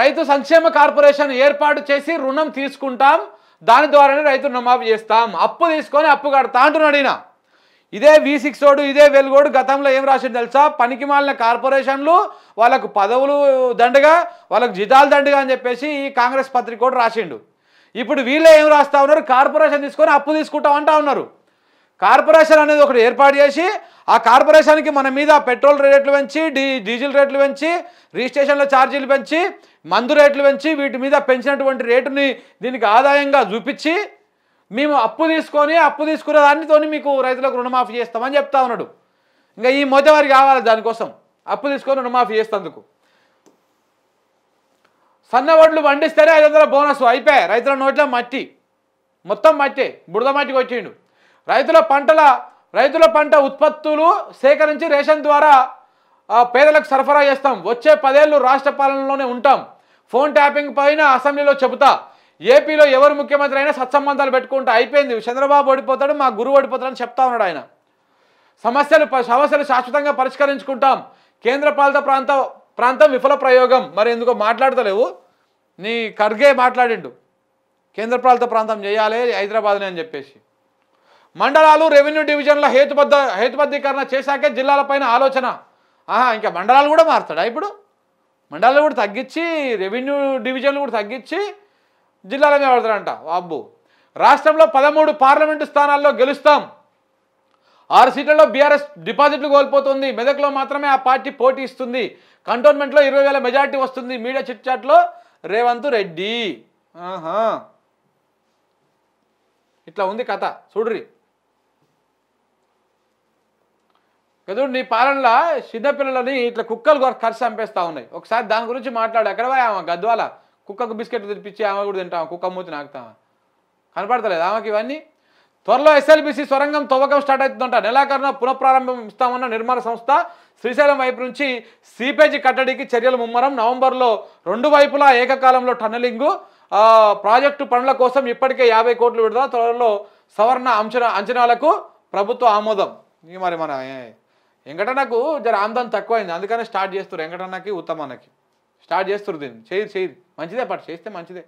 రైతు సంక్షేమ కార్పొరేషన్ ఏర్పాటు చేసి రుణం తీసుకుంటాం దాని ద్వారానే రైతు రుణమాఫీ చేస్తాం అప్పు తీసుకొని అప్పు కడతా అంటున్నాడు ఈయన ఇదే వి సిక్స్ ఓడు ఇదే వెలుగోడు గతంలో ఏం రాసిండు తెలుసా పనికి మాలిన కార్పొరేషన్లు వాళ్ళకు పదవులు దండగా వాళ్ళకు జితాలు దండగా అని చెప్పేసి ఈ కాంగ్రెస్ పత్రిక కూడా రాసిండు ఇప్పుడు వీళ్ళే ఏం రాస్తా ఉన్నారు కార్పొరేషన్ తీసుకొని అప్పు తీసుకుంటామంటా ఉన్నారు కార్పొరేషన్ అనేది ఒకటి ఏర్పాటు చేసి ఆ కార్పొరేషన్కి మన మీద పెట్రోల్ రేట్లు పెంచి డీ డీజిల్ రేట్లు పెంచి రిజిస్ట్రేషన్ల ఛార్జీలు పెంచి మందు రేట్లు పెంచి వీటి మీద పెంచినటువంటి రేటుని దీనికి ఆదాయంగా చూపించి మేము అప్పు తీసుకొని అప్పు తీసుకునే దానితో మీకు రైతులకు రుణమాఫీ చేస్తామని చెప్తా ఉన్నాడు ఇంకా ఈ మోతవారి కావాలి దానికోసం అప్పు తీసుకొని రుణమాఫీ చేస్తందుకు సన్న వడ్లు పండిస్తేనే ఐదు వందల బోనస్ అయిపోయాయి రైతుల నోట్లో మట్టి మొత్తం మట్టి బుడద మట్టికి వచ్చేయండు రైతుల పంటల రైతుల పంట ఉత్పత్తులు సేకరించి రేషన్ ద్వారా పేదలకు సరఫరా చేస్తాం వచ్చే పదేళ్ళు రాష్ట్ర పాలనలోనే ఉంటాం ఫోన్ ట్యాపింగ్ పైన అసెంబ్లీలో చెబుతా ఏపీలో ఎవరు ముఖ్యమంత్రి అయినా సత్సంబంధాలు పెట్టుకుంటా అయిపోయింది చంద్రబాబు ఓడిపోతాడు మా గురువు ఓడిపోతాడని చెప్తా ఉన్నాడు ఆయన సమస్యలు సమస్యలు శాశ్వతంగా పరిష్కరించుకుంటాం కేంద్ర పాలిత ప్రాంత ప్రాంతం విఫల ప్రయోగం మరి ఎందుకో మాట్లాడతలేవు నీ ఖర్గే మాట్లాడిండు కేంద్ర ప్రాంతం చేయాలి హైదరాబాద్ని అని చెప్పేసి మండలాలు రెవెన్యూ డివిజన్ల హేతుబద్ధ హేతుబద్ధీకరణ చేశాకే జిల్లాలపైన ఆలోచన ఆహా ఇంకా మండలాలు కూడా మారుతాడా ఇప్పుడు మండలాలు కూడా తగ్గించి రెవెన్యూ డివిజన్లు కూడా తగ్గించి జిల్లాల మీద పడతాడంట అబ్బు రాష్ట్రంలో పదమూడు పార్లమెంటు స్థానాల్లో గెలుస్తాం ఆరు సీట్లలో బీఆర్ఎస్ డిపాజిట్లు కోల్పోతుంది మెదక్లో మాత్రమే ఆ పార్టీ పోటీ ఇస్తుంది కంటోన్మెంట్లో ఇరవై వేల మెజార్టీ వస్తుంది మీడియా చిట్చాట్లో రేవంత్ రెడ్డి ఆహా ఇట్లా ఉంది కథ చూడ్రి ఎదురు నీ పాలనలో చిన్నపిల్లలని ఇట్లా కుక్కలు ఖర్చు చంపేస్తూ ఉన్నాయి ఒకసారి దాని గురించి మాట్లాడు ఎక్కడ ఆమె గద్వాల కుక్కకు బిస్కెట్ తెప్పించి ఆమె కూడా తింటాం కుక్క మూతి నాకుతామా కనపడతలేదు ఆమెకి ఇవన్నీ త్వరలో ఎస్ఎల్బిసి స్వరంగం తవ్వకం స్టార్ట్ అవుతుందంట నెలాఖరున పునఃప్రారంభం ఇస్తామన్న నిర్మాణ సంస్థ శ్రీశైలం వైపు నుంచి సీపేజీ కట్టడికి చర్యలు ముమ్మరం నవంబర్లో రెండు వైపులా ఏకకాలంలో టన్నలింగు ప్రాజెక్టు పనుల కోసం ఇప్పటికే యాభై కోట్లు విడుదల త్వరలో సవర్ణ అంచనా అంచనాలకు ప్రభుత్వ ఆమోదం ఇది మరి మన వెంకటన్నకు జర ఆమ్దాన్ తక్కువైంది అందుకనే స్టార్ట్ చేస్తారు వెంకటన్నకి ఉత్తమన్నకి స్టార్ట్ చేస్తారు దీన్ని చేయి చేయి మంచిదే పాటు చేస్తే మంచిదే